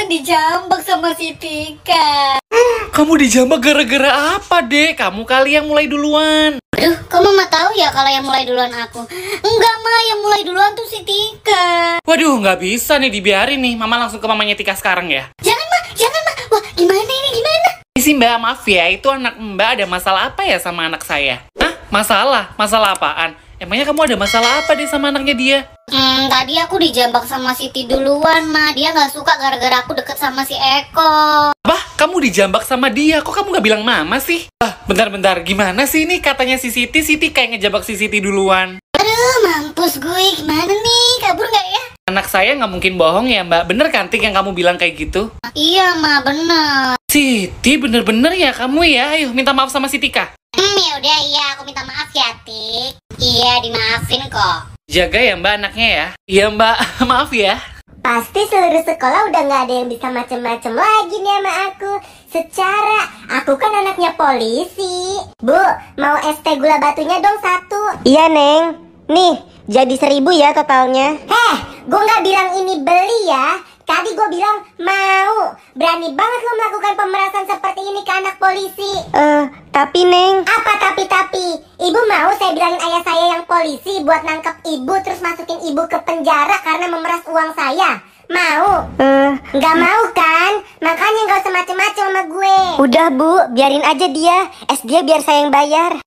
masa dijambak sama si Tika? Kamu dijambak gara-gara apa, Dek? Kamu kali yang mulai duluan. Aduh, kamu mah tahu ya kalau yang mulai duluan aku. Enggak, Ma, yang mulai duluan tuh si Tika. Waduh, nggak bisa nih dibiarin nih. Mama langsung ke mamanya Tika sekarang ya. Jangan, Ma, jangan, Ma. Wah, gimana ini, gimana? Isi Mbak, maaf ya, itu anak Mbak ada masalah apa ya sama anak saya? Hah? Masalah? Masalah apaan? Emangnya kamu ada masalah apa deh sama anaknya dia? Hmm, tadi aku dijambak sama Siti duluan, Ma. Dia nggak suka gara-gara aku deket sama si Eko. Bah, kamu dijambak sama dia. Kok kamu nggak bilang Mama sih? Ah, bentar-bentar. Gimana sih ini katanya si Siti? Siti kayak ngejambak si Siti duluan. Aduh, mampus gue. Gimana nih? Kabur nggak ya? Anak saya nggak mungkin bohong ya, Mbak. Bener kan, Tik, yang kamu bilang kayak gitu? Iya, Ma. Bener. Siti, bener-bener ya kamu ya. Ayo, minta maaf sama Siti, Sitika. Hmm, yaudah. Iya, aku minta maaf ya, Tik. Iya, dimaafin kok. Jaga ya mbak anaknya ya. Iya mbak, maaf ya. Pasti seluruh sekolah udah gak ada yang bisa macem-macem lagi nih sama aku. Secara, aku kan anaknya polisi. Bu, mau es teh gula batunya dong satu. Iya neng. Nih, jadi seribu ya totalnya. Heh, gue gak bilang ini beli ya. Tadi gue bilang mau. Berani banget lo melakukan pemerasan seperti ini ke anak polisi. Eh, uh, tapi Neng. Apa tapi-tapi? Ibu mau saya bilangin ayah saya yang polisi buat nangkep ibu terus masukin ibu ke penjara karena memeras uang saya. Mau? Uh, eh, gak mau kan? Makanya gak usah macem-macem sama gue Udah bu, biarin aja dia Es dia biar saya yang bayar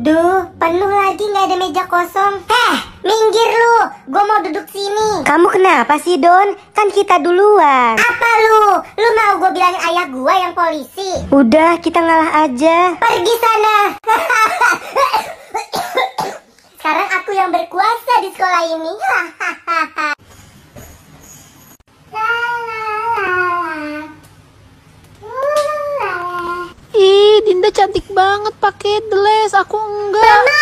Duh, penuh lagi gak ada meja kosong Heh, Minggir lu, gue mau duduk sini. Kamu kenapa sih Don? Kan kita duluan. Apa lu? Lu mau gue bilangin ayah gue yang polisi? Udah, kita ngalah aja. Pergi sana. Sekarang aku yang berkuasa di sekolah ini. Ih, Dinda cantik banget pakai dress. Aku enggak. Mama.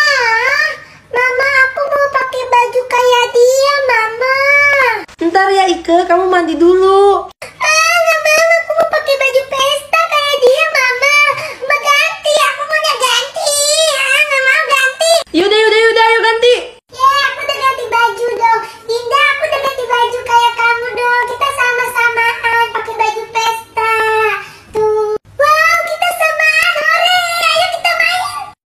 ke, kamu mandi dulu.